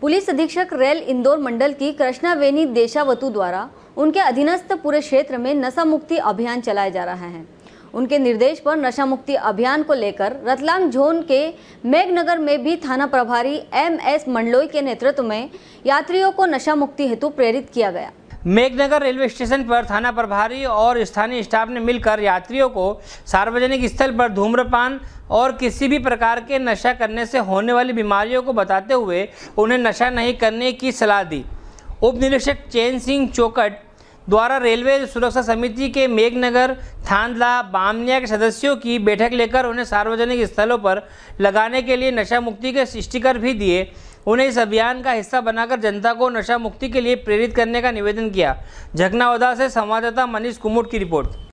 police अधीक्षक rail Indore मंडल की कृष्णावेनी देशावतु द्वारा उनके अधीनस्थ पूरे क्षेत्र में नशा मुक्ति अभियान चलाया जा रहा है उनके निर्देश पर नशा मुक्ति अभियान को लेकर रतलाम जोन के मेघनगर में भी थाना प्रभारी एम एस मंडलोई के नेतृत्व में यात्रियों को नशा मुक्ति हेतु प्रेरित किया गया मेघनगर रेलवे स्टेशन पर थाना प्रभारी और स्थानीय स्टाफ ने मिलकर यात्रियों को सार्वजनिक स्थल पर धूम्रपान और किसी भी प्रकार के नशा करने से होने वाली बीमारियों को बताते हुए उन्हें नशा नहीं करने की सलाह दी उप निरीक्षक चैन सिंह चौकट द्वारा रेलवे सुरक्षा समिति के मेघनगर थानला बामनिया के सदस्यों की बैठक लेकर उन्हें सार्वजनिक स्थलों पर लगाने के लिए नशा मुक्ति के स्टिकर भी दिए उन्हें इस अभियान का हिस्सा बनाकर जनता को नशा मुक्ति के लिए प्रेरित करने का निवेदन किया झकनावदा से संवाददाता मनीष कुमुट की रिपोर्ट